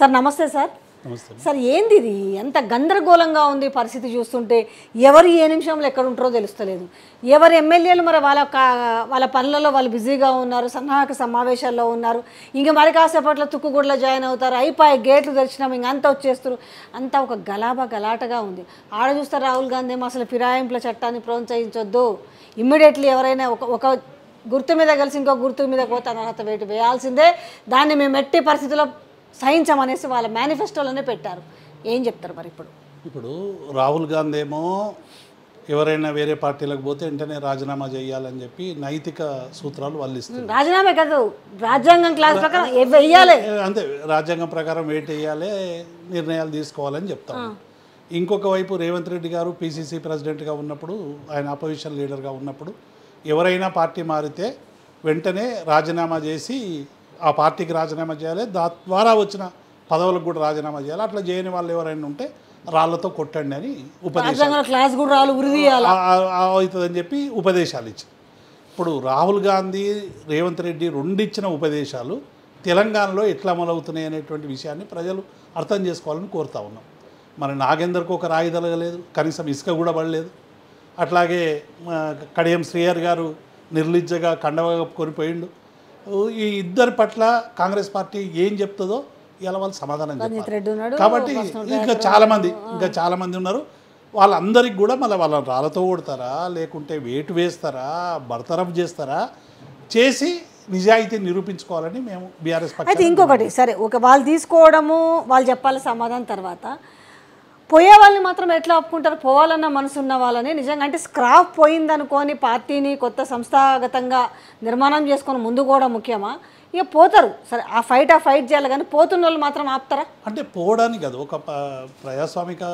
sir నమస్తే sir sir ఏంది ఇది ఎంత గందరగోళంగా ఉంది పరిస్థితి చూస్తుంటే ఎవరు ఏ నిమిషంలో ఎక్కడ ఉంటారో తెలుస్తలేదు ఎవరు ఎమ్మెల్యేలు మరి వాళ్ళ వాళ్ళ పనులలో వాళ్ళు బిజీగా ఉన్నారు సన్నాహక సమావేశాల్లో ఉన్నారు ఇంక మరి కాసేపట్లో తుక్కుగూడలో జాయిన్ అవుతారు అయిపోయి గేట్లు తెరిచినాం ఇంక అంతా వచ్చేస్తారు అంతా ఒక గలాబ గలాటగా ఉంది ఆడ చూస్తే రాహుల్ గాంధీ ఏమో అసలు ఫిరాయింపుల చట్టాన్ని ప్రోత్సహించొద్దు ఇమ్మీడియట్లీ ఎవరైనా ఒక ఒక గుర్తు మీద కలిసి ఇంకో గుర్తు మీద పోతే అర్హత వేటు వేయాల్సిందే దాన్ని మేము ఎట్టి పరిస్థితుల్లో సహించమనేసి వాళ్ళ మేనిఫెస్టోలోనే పెట్టారు ఏం చెప్తారు మరి ఇప్పుడు ఇప్పుడు రాహుల్ గాంధీ ఏమో ఎవరైనా వేరే పార్టీలకు పోతే వెంటనే రాజీనామా చేయాలని చెప్పి నైతిక సూత్రాలు వల్లిస్తుంది రాజీనామా కాదు రాజ్యాంగం క్లాస్ ప్రకారం అంతే రాజ్యాంగం ప్రకారం వేటి వేయాలి నిర్ణయాలు తీసుకోవాలని చెప్తాం ఇంకొక వైపు రేవంత్ రెడ్డి గారు పిసిసి ప్రెసిడెంట్గా ఉన్నప్పుడు ఆయన అపోజిషన్ లీడర్గా ఉన్నప్పుడు ఎవరైనా పార్టీ మారితే వెంటనే రాజీనామా చేసి ఆ పార్టీకి రాజీనామా చేయాలి దా ద్వారా వచ్చిన పదవులకు కూడా రాజీనామా చేయాలి అట్లా చేయని వాళ్ళు ఎవరైనా ఉంటే రాళ్లతో కొట్టండి అని ఉపదేశాలు అవుతుందని చెప్పి ఉపదేశాలు ఇచ్చారు ఇప్పుడు రాహుల్ గాంధీ రేవంత్ రెడ్డి రెండు ఇచ్చిన ఉపదేశాలు తెలంగాణలో ఎట్లా అమలవుతున్నాయి అనేటువంటి విషయాన్ని ప్రజలు అర్థం చేసుకోవాలని కోరుతా ఉన్నాం మరి నాగేందర్కు ఒక రాయి తలగలేదు కనీసం ఇసుక కూడా పడలేదు అట్లాగే కడియం శ్రీయర్ గారు నిర్లిజ్జగా కండవ కొనిపోయిండు ఈ ఇద్దరి పట్ల కాంగ్రెస్ పార్టీ ఏం చెప్తుందో ఇలా వాళ్ళు సమాధానం చెప్పారు కాబట్టి ఇంకా చాలామంది ఇంకా చాలామంది ఉన్నారు వాళ్ళందరికి కూడా మళ్ళీ వాళ్ళని రాళ్ళతో ఓడతారా లేకుంటే వేటు వేస్తారా బర్తరఫ్ చేస్తారా చేసి నిజాయితీ నిరూపించుకోవాలని మేము బీఆర్ఎస్ అయితే ఇంకొకటి సరే ఒక వాళ్ళు తీసుకోవడము వాళ్ళు చెప్పాలి సమాధానం తర్వాత పోయే వాళ్ళని మాత్రం ఎట్లా ఆపుకుంటారు పోవాలన్న మనసు ఉన్న వాళ్ళని నిజంగా అంటే స్క్రాప్ పోయిందనుకోని పార్టీని కొత్త సంస్థాగతంగా నిర్మాణం చేసుకొని ముందు కూడా ముఖ్యమా ఇక పోతారు సరే ఆ ఫైట్ ఆ ఫైట్ చేయాలి కానీ పోతున్న వాళ్ళు మాత్రం ఆపుతారా అంటే పోవడానికి అది ఒక ప్రజాస్వామిక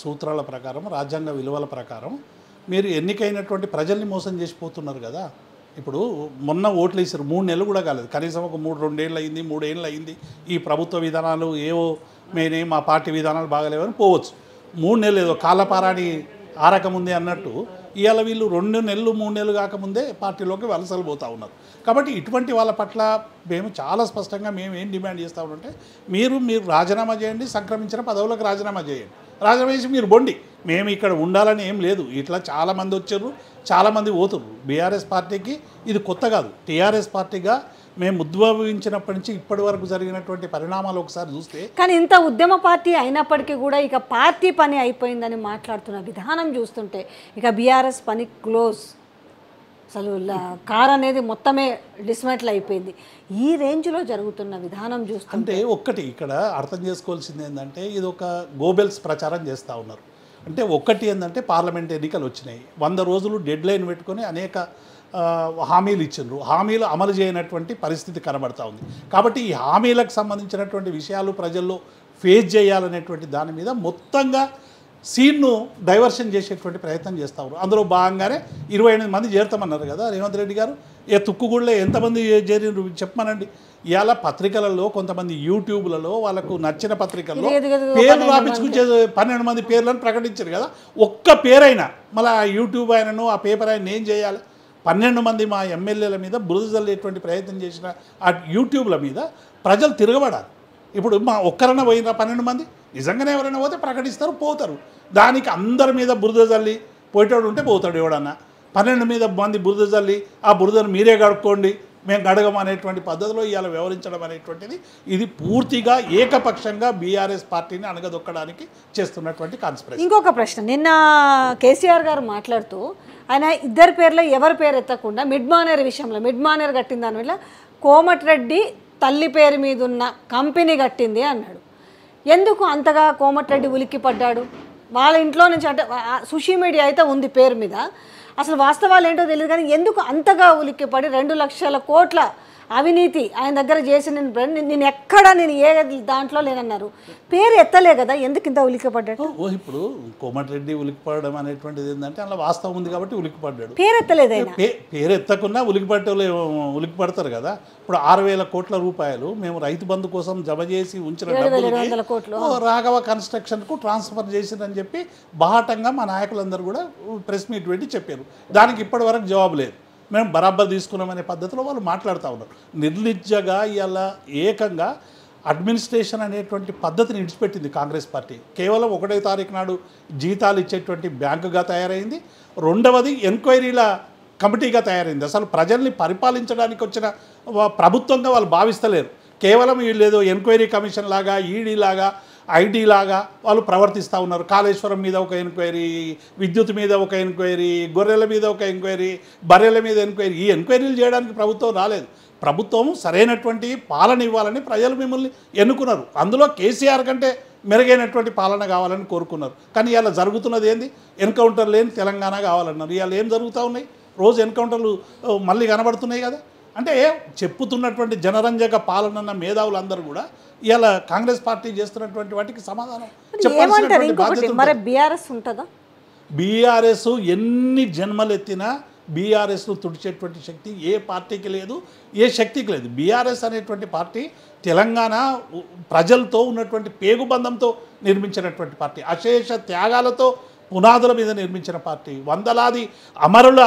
సూత్రాల ప్రకారం రాజ్యాంగ విలువల ప్రకారం మీరు ఎన్నికైనటువంటి ప్రజల్ని మోసం చేసిపోతున్నారు కదా ఇప్పుడు మొన్న ఓట్లు వేసారు మూడు నెలలు కూడా కాలేదు కనీసం ఒక మూడు రెండేళ్ళు అయింది మూడేళ్ళు అయింది ఈ ప్రభుత్వ విధానాలు ఏవో మేనే మా పార్టీ విధానాలు బాగలేవని పోవచ్చు మూడు నెలలు ఏదో కాలపారాణి ఆరకముందే అన్నట్టు ఇవాళ వీళ్ళు రెండు నెలలు మూడు నెలలు కాకముందే పార్టీలోకి వలసలు పోతూ ఉన్నారు కాబట్టి ఇటువంటి వాళ్ళ పట్ల మేము చాలా స్పష్టంగా మేము ఏం డిమాండ్ చేస్తూ ఉంటే మీరు మీరు రాజీనామా చేయండి సంక్రమించిన పదవులకు రాజీనామా చేయండి రాజీనామా చేసి మీరు బొండి మేము ఇక్కడ ఉండాలని ఏం లేదు ఇట్లా చాలామంది వచ్చారు చాలామంది పోతున్నారు బీఆర్ఎస్ పార్టీకి ఇది కొత్త కాదు టీఆర్ఎస్ పార్టీగా మేము ఉద్భవించినప్పటి నుంచి ఇప్పటి వరకు జరిగినటువంటి పరిణామాలు ఒకసారి చూస్తే కానీ ఇంత ఉద్యమ పార్టీ అయినప్పటికీ కూడా ఇక పార్టీ పని అయిపోయిందని మాట్లాడుతున్న విధానం చూస్తుంటే ఇక బీఆర్ఎస్ పని క్లోజ్ అసలు కార్ అనేది మొత్తమే డిస్మెంటల్ అయిపోయింది ఈ రేంజ్లో జరుగుతున్న విధానం చూస్తుంటే అంటే ఒక్కటి ఇక్కడ అర్థం చేసుకోవాల్సింది ఏంటంటే ఇది ఒక గోబెల్స్ ప్రచారం చేస్తూ ఉన్నారు అంటే ఒక్కటి ఏంటంటే పార్లమెంట్ ఎన్నికలు వచ్చినాయి వంద రోజులు డెడ్ లైన్ పెట్టుకొని అనేక హామీలు ఇచ్చిండ్రు హామీలు అమలు చేయనటువంటి పరిస్థితి కనబడతా ఉంది కాబట్టి ఈ హామీలకు సంబంధించినటువంటి విషయాలు ప్రజల్లో ఫేస్ చేయాలనేటువంటి దాని మీద మొత్తంగా సీన్ను డైవర్షన్ చేసేటువంటి ప్రయత్నం చేస్తారు అందులో భాగంగానే ఇరవై ఎనిమిది మంది చేరుతామన్నారు కదా రేవంత్ రెడ్డి గారు ఏ తుక్కుగూడలో ఎంతమంది చేరిన చెప్పమనండి ఇవాళ పత్రికలలో కొంతమంది యూట్యూబ్లలో వాళ్ళకు నచ్చిన పత్రికల్లో పేర్లు రాపించుకునే పన్నెండు మంది పేర్లను ప్రకటించారు కదా ఒక్క పేరైనా మళ్ళీ ఆ యూట్యూబ్ ఆయనను ఆ పేపర్ ఆయన ఏం చేయాలి పన్నెండు మంది మా ఎమ్మెల్యేల మీద బురద చల్లేటువంటి ప్రయత్నం చేసిన ఆ యూట్యూబ్ల మీద ప్రజలు తిరగబడాలి ఇప్పుడు మా ఒక్కరైనా పోయిన పన్నెండు మంది నిజంగానే ఎవరైనా పోతే ప్రకటిస్తారు పోతారు దానికి అందరి మీద బురద చల్లి పోయేటోడు ఉంటే పోతాడు ఎవడన్నా పన్నెండు మీద మంది బురద చల్లి ఆ బురదను మీరే కడుక్కోండి మేము గడగం అనేటువంటి పద్ధతిలో ఇవాళ వివరించడం అనేటువంటిది ఇది పూర్తిగా ఏకపక్షంగా బీఆర్ఎస్ పార్టీని అణగదొక్కడానికి చేస్తున్నటువంటి కాన్స్పరెన్స్ ఇంకొక ప్రశ్న నిన్న కేసీఆర్ గారు మాట్లాడుతూ ఆయన ఇద్దరు పేర్లో ఎవరి పేరు ఎత్తకుండా మానేర్ విషయంలో మిడ్ మిడ్మానేర్ కట్టిన దానివల్ల కోమటిరెడ్డి తల్లి పేరు మీద ఉన్న కంపెనీ కట్టింది అన్నాడు ఎందుకు అంతగా కోమటిరెడ్డి ఉలిక్కి పడ్డాడు వాళ్ళ ఇంట్లో నుంచి అంటే సుషీ మీడియా అయితే ఉంది పేరు మీద అసలు వాస్తవాలు ఏంటో తెలియదు కానీ ఎందుకు అంతగా ఉలిక్కిపడి రెండు లక్షల కోట్ల అవినీతి ఆయన దగ్గర చేసి నేను నేను ఎక్కడ నేను ఏ దాంట్లో లేనన్నారు పేరు ఎత్తలే కదా ఎందుకు ఇంత ఉలికిపడ్డాడు ఓ ఇప్పుడు కోమటిరెడ్డి ఉలికిపడడం అనేటువంటిది ఏంటంటే అలా వాస్తవం ఉంది కాబట్టి ఉలికిపడ్డాడు పేరు ఎత్తలేదు పేరు ఎత్తకున్నా ఉలికిపడ్డే ఉలికిపడతారు కదా ఇప్పుడు ఆరు వేల కోట్ల రూపాయలు మేము రైతు బంధు కోసం జమ చేసి ఉంచిన కోట్లు రాఘవ కన్స్ట్రక్షన్కు ట్రాన్స్ఫర్ చేసిందని చెప్పి బాహటంగా మా నాయకులందరూ కూడా ప్రెస్ మీట్ పెట్టి చెప్పారు దానికి ఇప్పటి వరకు జవాబు లేదు మేము బరాబర్ తీసుకున్నామనే పద్ధతిలో వాళ్ళు మాట్లాడుతూ ఉన్నారు నిర్లిజ్జగా ఇలా ఏకంగా అడ్మినిస్ట్రేషన్ అనేటువంటి పద్ధతిని విడిచిపెట్టింది కాంగ్రెస్ పార్టీ కేవలం ఒకటో తారీఖు నాడు జీతాలు ఇచ్చేటువంటి బ్యాంకుగా తయారైంది రెండవది ఎంక్వైరీల కమిటీగా తయారైంది అసలు ప్రజల్ని పరిపాలించడానికి వచ్చిన ప్రభుత్వంగా వాళ్ళు భావిస్తలేరు కేవలం వీళ్ళు ఏదో ఎంక్వైరీ కమిషన్ లాగా ఈడీ లాగా ఐటీ లాగా వాళ్ళు ప్రవర్తిస్తూ ఉన్నారు కాళేశ్వరం మీద ఒక ఎంక్వైరీ విద్యుత్ మీద ఒక ఎంక్వైరీ గొర్రెల మీద ఒక ఎంక్వైరీ బర్రెల మీద ఎంక్వైరీ ఈ ఎంక్వైరీలు చేయడానికి ప్రభుత్వం రాలేదు ప్రభుత్వం సరైనటువంటి పాలన ఇవ్వాలని ప్రజలు మిమ్మల్ని ఎన్నుకున్నారు అందులో కేసీఆర్ కంటే మెరుగైనటువంటి పాలన కావాలని కోరుకున్నారు కానీ ఇలా జరుగుతున్నది ఏంది ఎన్కౌంటర్ లేని తెలంగాణ కావాలన్నారు ఇవాళ ఏం జరుగుతూ ఉన్నాయి రోజు ఎన్కౌంటర్లు మళ్ళీ కనబడుతున్నాయి కదా అంటే చెప్పుతున్నటువంటి జనరంజక పాలన మేధావులందరూ కూడా ఇలా కాంగ్రెస్ పార్టీ చేస్తున్నటువంటి వాటికి సమాధానం చెప్పాల్సినటువంటి బీఆర్ఎస్ ఉంటుందా బీఆర్ఎస్ ఎన్ని జన్మలెత్తినా తుడిచేటువంటి శక్తి ఏ పార్టీకి లేదు ఏ శక్తికి లేదు బీఆర్ఎస్ అనేటువంటి పార్టీ తెలంగాణ ప్రజలతో ఉన్నటువంటి పేగుబంధంతో నిర్మించినటువంటి పార్టీ అశేష త్యాగాలతో పునాదుల మీద నిర్మించిన పార్టీ వందలాది అమరుల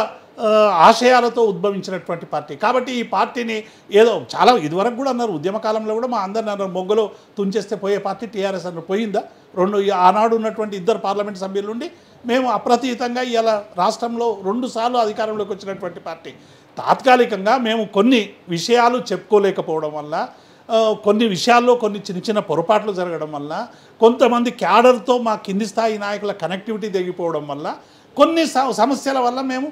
ఆశయాలతో ఉద్భవించినటువంటి పార్టీ కాబట్టి ఈ పార్టీని ఏదో చాలా ఇదివరకు కూడా అన్నారు ఉద్యమకాలంలో కూడా మా అందరిని అన్నారు మొగ్గులో తుంచేస్తే పోయే పార్టీ టీఆర్ఎస్ అన్న పోయిందా రెండు ఆనాడు ఉన్నటువంటి ఇద్దరు పార్లమెంట్ సభ్యులు ఉండి మేము అప్రతీతంగా ఇలా రాష్ట్రంలో రెండుసార్లు అధికారంలోకి వచ్చినటువంటి పార్టీ తాత్కాలికంగా మేము కొన్ని విషయాలు చెప్పుకోలేకపోవడం వల్ల కొన్ని విషయాల్లో కొన్ని చిన్న చిన్న పొరపాట్లు జరగడం వల్ల కొంతమంది క్యాడర్తో మా కింది స్థాయి నాయకుల కనెక్టివిటీ తెగిపోవడం వల్ల కొన్ని సమస్యల వల్ల మేము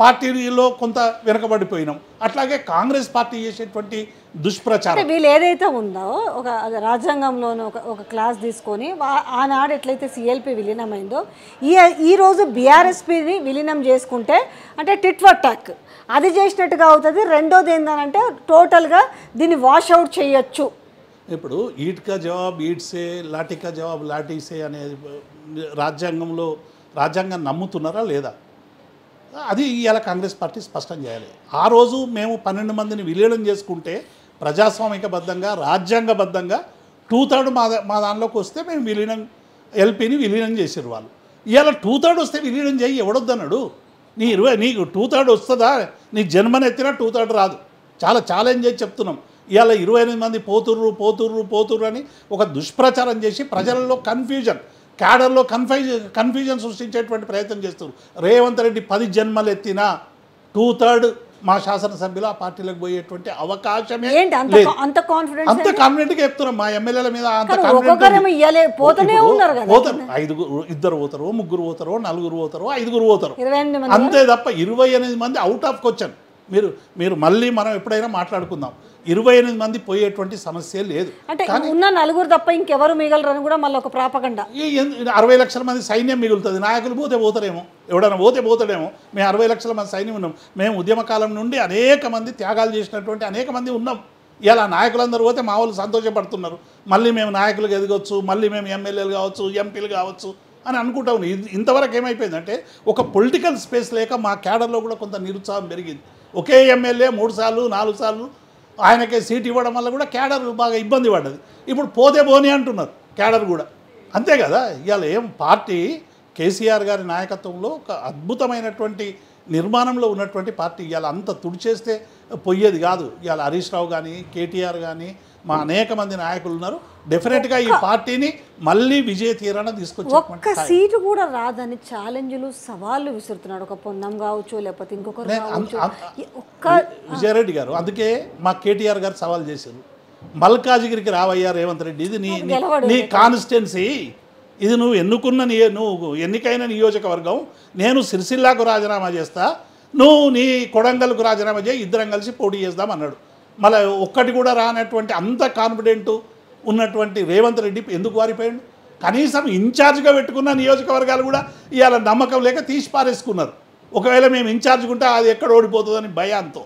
పార్టీలో కొంత వెనకబడిపోయినాం అట్లాగే కాంగ్రెస్ పార్టీ చేసేటువంటి దుష్ప్రచారం వీళ్ళు ఏదైతే ఉందో ఒక రాజ్యాంగంలోనూ ఒక ఒక క్లాస్ తీసుకొని ఆనాడు ఎట్లయితే సిఎల్పి విలీనమైందో ఈ ఈరోజు బీఆర్ఎస్పిని విలీనం చేసుకుంటే అంటే టిట్ అటాక్ అది చేసినట్టుగా అవుతుంది రెండోది ఏంటంటే టోటల్గా దీన్ని వాషౌట్ చేయొచ్చు ఇప్పుడు ఈట్కా జవాబు ఈడ్సే లాటికా జవాబు లాటీసే అనే రాజ్యాంగంలో రాజ్యాంగం నమ్ముతున్నారా లేదా అది ఇవాళ కాంగ్రెస్ పార్టీ స్పష్టం చేయాలి ఆ రోజు మేము పన్నెండు మందిని విలీనం చేసుకుంటే ప్రజాస్వామికబద్ధంగా రాజ్యాంగబద్ధంగా టూ థర్డ్ మా మా దానిలోకి వస్తే మేము విలీనం ఎల్పీని విలీనం చేసారు వాళ్ళు ఇవాళ టూ థర్డ్ వస్తే విలీనం చేయి ఎవడొద్దన్నాడు నీ ఇరవై నీకు టూ థర్డ్ వస్తుందా నీ జన్మనెత్తినా టూ థర్డ్ రాదు చాలా ఛాలెంజ్ చేసి చెప్తున్నాం ఇవాళ ఇరవై ఎనిమిది మంది పోతుర్రు పోతుర్రు పోతుర్రు అని ఒక దుష్ప్రచారం చేసి ప్రజలలో కన్ఫ్యూజన్ క్యాడర్లో కన్ఫ్యూజ్ కన్ఫ్యూజన్ సృష్టించేటువంటి ప్రయత్నం చేస్తున్నారు రేవంత్ రెడ్డి పది జన్మలు ఎత్తిన టూ థర్డ్ మా శాసనసభ్యులు ఆ పార్టీలకు పోయేటువంటి అవకాశమే అంత కాన్ఫిడెంట్ అంత చెప్తున్నాం మా ఎమ్మెల్యేల మీద అంత పోతారు ఐదుగురు ఇద్దరు పోతారు ముగ్గురు పోతారు నలుగురు పోతారు ఐదుగురు పోతారు అంతే తప్ప ఇరవై ఎనిమిది మంది అవుట్ ఆఫ్ క్వశ్చన్ మీరు మీరు మళ్ళీ మనం ఎప్పుడైనా మాట్లాడుకుందాం ఇరవై ఎనిమిది మంది పోయేటువంటి సమస్య లేదు అంటే ఉన్న నలుగురు తప్ప ఇంకెవరు మిగలరని కూడా మళ్ళీ ఒక ప్రాపకండ అరవై లక్షల మంది సైన్యం మిగులుతుంది నాయకులు పోతే పోతారేమో ఎవడన్నా పోతే పోతాడేమో మేము అరవై లక్షల మంది సైన్యం ఉన్నాం మేము ఉద్యమకాలం నుండి అనేక మంది త్యాగాలు చేసినటువంటి అనేక మంది ఉన్నాం ఇలా నాయకులందరూ పోతే మా వాళ్ళు సంతోషపడుతున్నారు మళ్ళీ మేము నాయకులుగా ఎదగొచ్చు మళ్ళీ మేము ఎమ్మెల్యేలు కావచ్చు ఎంపీలు కావచ్చు అని అనుకుంటా ఉన్నాం ఇంతవరకు ఏమైపోయిందంటే ఒక పొలిటికల్ స్పేస్ లేక మా క్యాడర్లో కూడా కొంత నిరుత్సాహం పెరిగింది ఒకే ఎమ్మెల్యే మూడు సార్లు నాలుగు సార్లు ఆయనకే సీట్ ఇవ్వడం వల్ల కూడా క్యాడర్ బాగా ఇబ్బంది పడ్డది ఇప్పుడు పోతే పోనీ అంటున్నారు క్యాడర్ కూడా అంతే కదా ఇవాళ ఏం పార్టీ కేసీఆర్ గారి నాయకత్వంలో ఒక అద్భుతమైనటువంటి నిర్మాణంలో ఉన్నటువంటి పార్టీ ఇవాళ అంత తుడిచేస్తే పోయేది కాదు ఇవాళ హరీష్ రావు కానీ కేటీఆర్ కానీ మా అనేక మంది నాయకులు ఉన్నారు డెఫినెట్గా ఈ పార్టీని మళ్ళీ విజయ తీరాన తీసుకొచ్చి ఒక్క సీటు కూడా రాదని ఛాలెంజ్లు సవాళ్ళు విసురుతున్నాడు ఒక పొన్నం కావచ్చు లేకపోతే ఇంకొక ఒక్క విజయారెడ్డి గారు అందుకే మా కేటీఆర్ గారు సవాల్ చేశారు మల్కాజిగిరికి రావయ్యా రేవంత్ రెడ్డి ఇది నీ నీ కాన్స్టిట్యున్సీ ఇది నువ్వు ఎన్నుకున్న నీ నువ్వు ఎన్నికైన నియోజకవర్గం నేను సిరిసిల్లాకు రాజీనామా చేస్తా నువ్వు నీ కొడంగల్కు రాజీనామా చేయి ఇద్దరం కలిసి పోటీ చేద్దాం అన్నాడు మళ్ళీ ఒక్కటి కూడా రానటువంటి అంత కాన్ఫిడెంట్ ఉన్నటువంటి రేవంత్ రెడ్డి ఎందుకు వారిపోయాడు కనీసం ఇన్ఛార్జ్గా పెట్టుకున్న నియోజకవర్గాలు కూడా ఇవాళ నమ్మకం లేక తీసి పారేసుకున్నారు ఒకవేళ మేము ఇన్ఛార్జ్ ఉంటే అది ఎక్కడ ఓడిపోతుందని భయంతో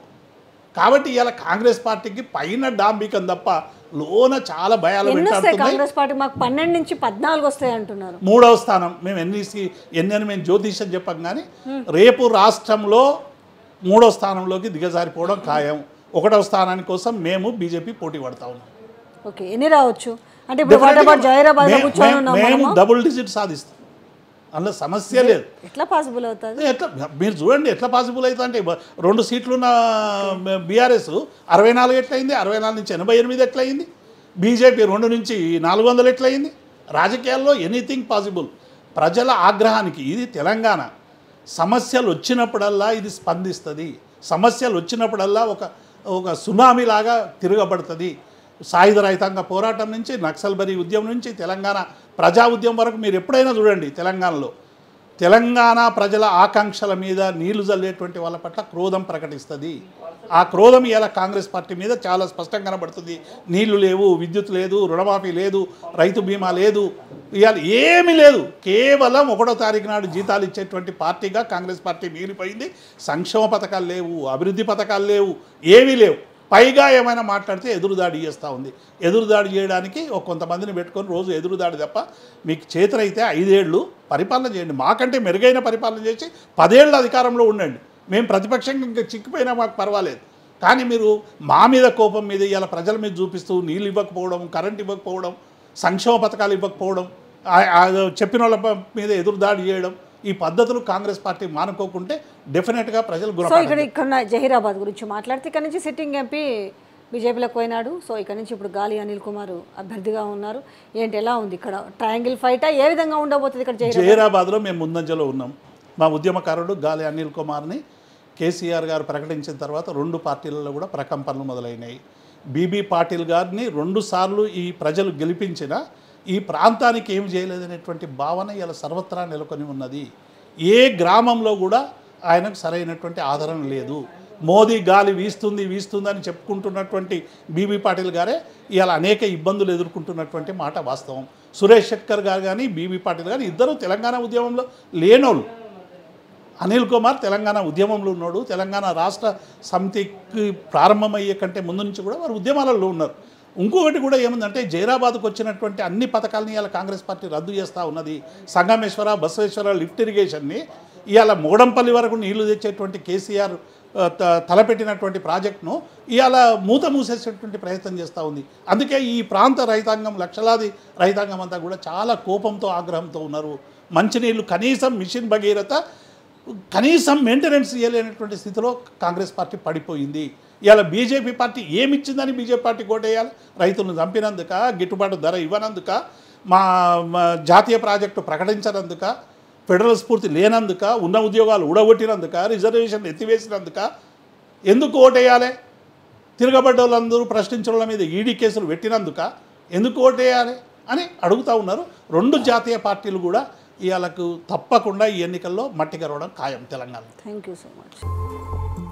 కాబట్టి ఇవాళ కాంగ్రెస్ పార్టీకి పైన డాంబికం తప్ప లోన చాలా భయాలు కాంగ్రెస్ పార్టీ మాకు పన్నెండు నుంచి పద్నాలుగు వస్తాయి అంటున్నారు మూడవ స్థానం మేము ఎన్నిసి ఎన్ని అని మేము అని చెప్పాం కానీ రేపు రాష్ట్రంలో మూడో స్థానంలోకి దిగజారిపోవడం ఖాయం ఒకటవ స్థానాని కోసం మేము బీజేపీ పోటీ పడతా ఉన్నాం ఓకే ఎన్ని రావచ్చు అంటే మేము డబుల్ డిజిట్ సాధిస్తాం అందులో సమస్య లేదు ఎట్లా పాసిబుల్ అవుతుంది ఎట్లా మీరు చూడండి ఎట్లా పాసిబుల్ అవుతుంది అంటే రెండు సీట్లు ఉన్న బీఆర్ఎస్ అరవై నాలుగు ఎట్లయింది అరవై నాలుగు నుంచి ఎనభై ఎనిమిది ఎట్లయింది బీజేపీ రెండు నుంచి నాలుగు వందలు ఎట్లయింది రాజకీయాల్లో ఎనీథింగ్ పాసిబుల్ ప్రజల ఆగ్రహానికి ఇది తెలంగాణ సమస్యలు వచ్చినప్పుడల్లా ఇది స్పందిస్తుంది సమస్యలు వచ్చినప్పుడల్లా ఒక ఒక సునామీ లాగా తిరగబడుతుంది సాయుధ రైతాంగ పోరాటం నుంచి నక్సల్బరీ ఉద్యమం నుంచి తెలంగాణ ప్రజా ఉద్యమం వరకు మీరు ఎప్పుడైనా చూడండి తెలంగాణలో తెలంగాణ ప్రజల ఆకాంక్షల మీద నీళ్లు చల్లేటువంటి వాళ్ళ పట్ల క్రోధం ప్రకటిస్తుంది ఆ క్రోధం ఇలా కాంగ్రెస్ పార్టీ మీద చాలా స్పష్టంగా కనబడుతుంది నీళ్లు లేవు విద్యుత్ లేదు రుణమాఫీ లేదు రైతు బీమా లేదు ఇవాళ ఏమీ లేదు కేవలం ఒకటో తారీఖు నాడు జీతాలు ఇచ్చేటువంటి పార్టీగా కాంగ్రెస్ పార్టీ మిగిలిపోయింది సంక్షేమ పథకాలు లేవు అభివృద్ధి పథకాలు లేవు ఏమీ లేవు పైగా ఏమైనా మాట్లాడితే ఎదురుదాడి చేస్తూ ఉంది ఎదురుదాడి చేయడానికి ఒక కొంతమందిని పెట్టుకొని రోజు ఎదురుదాడి తప్ప మీకు చేతులైతే ఐదేళ్ళు పరిపాలన చేయండి మాకంటే మెరుగైన పరిపాలన చేసి పదేళ్ళు అధికారంలో ఉండండి మేము ప్రతిపక్షంగా ఇంకా చిక్కిపోయినా మాకు పర్వాలేదు కానీ మీరు మా మీద కోపం మీద ఇలా ప్రజల మీద చూపిస్తూ నీళ్ళు ఇవ్వకపోవడం కరెంట్ ఇవ్వకపోవడం సంక్షేమ పథకాలు ఇవ్వకపోవడం చెప్పిన వాళ్ళ మీద ఎదురుదాడి చేయడం ఈ పద్ధతులు కాంగ్రెస్ పార్టీ మానుకోకుంటే డెఫినెట్గా ప్రజలు ఇక్కడ ఇక్కడ జహీరాబాద్ గురించి మాట్లాడితే ఇక్కడ నుంచి సిట్టింగ్ ఎంపీ బీజేపీలో పోయినాడు సో ఇక్కడ నుంచి ఇప్పుడు గాలి అనిల్ కుమార్ అభ్యర్థిగా ఉన్నారు ఏంటి ఎలా ఉంది ఇక్కడ ట్రయాంగిల్ ఫైట్ ఏ విధంగా ఉండబోతుంది ఇక్కడ జహీరాబాద్లో మేము ముందంజలో ఉన్నాం మా ఉద్యమకారుడు గాలి అనిల్ కుమార్ని కేసీఆర్ గారు ప్రకటించిన తర్వాత రెండు పార్టీలలో కూడా ప్రకంపనలు మొదలైనాయి బీబీ పాటిల్ గారిని రెండుసార్లు ఈ ప్రజలు గెలిపించిన ఈ ప్రాంతానికి ఏం చేయలేదనేటువంటి భావన ఇలా సర్వత్రా నెలకొని ఉన్నది ఏ గ్రామంలో కూడా ఆయనకు సరైనటువంటి ఆదరణ లేదు మోదీ గాలి వీస్తుంది వీస్తుందని చెప్పుకుంటున్నటువంటి బీబీ పాటిల్ గారే ఇలా అనేక ఇబ్బందులు ఎదుర్కొంటున్నటువంటి మాట వాస్తవం సురేష్ శెట్కర్ గారు కానీ బీబీ పాటిల్ కానీ ఇద్దరు తెలంగాణ ఉద్యమంలో లేనోళ్ళు అనిల్ కుమార్ తెలంగాణ ఉద్యమంలో ఉన్నాడు తెలంగాణ రాష్ట్ర సమితికి ప్రారంభమయ్యే కంటే ముందు నుంచి కూడా వారు ఉద్యమాలలో ఉన్నారు ఇంకొకటి కూడా ఏముందంటే జైరాబాద్కు వచ్చినటువంటి అన్ని పథకాలని ఇవాళ కాంగ్రెస్ పార్టీ రద్దు చేస్తూ ఉన్నది సంగమేశ్వర బసవేశ్వర లిఫ్ట్ ఇరిగేషన్ని ఇవాళ మోడంపల్లి వరకు నీళ్లు తెచ్చేటువంటి కేసీఆర్ తలపెట్టినటువంటి ప్రాజెక్టును ఇవాళ మూత మూసేసేటువంటి ప్రయత్నం చేస్తూ ఉంది అందుకే ఈ ప్రాంత రైతాంగం లక్షలాది రైతాంగం అంతా కూడా చాలా కోపంతో ఆగ్రహంతో ఉన్నారు మంచినీళ్ళు కనీసం మిషన్ భగీరథ కనీసం మెయింటెనెన్స్ చేయలేనటువంటి స్థితిలో కాంగ్రెస్ పార్టీ పడిపోయింది ఇవాళ బీజేపీ పార్టీ ఏమిచ్చిందని బీజేపీ పార్టీ కోటేయాలి రైతులను చంపినందుక గిట్టుబాటు ధర ఇవ్వనందుక మా జాతీయ ప్రాజెక్టు ప్రకటించనందుక ఫెడరల్ స్ఫూర్తి లేనందుక ఉన్న ఉద్యోగాలు ఉడగొట్టినందుక రిజర్వేషన్ ఎత్తివేసినందుక ఎందుకు ఓటేయాలి తిరగబడ్డ వాళ్ళందరూ ప్రశ్నించిన వాళ్ళ మీద ఈడీ కేసులు పెట్టినందుక ఎందుకు ఓటేయాలి అని అడుగుతూ ఉన్నారు రెండు జాతీయ పార్టీలు కూడా ఇవాళకు తప్పకుండా ఈ ఎన్నికల్లో మట్టి కరవడం ఖాయం Telangana thank you so much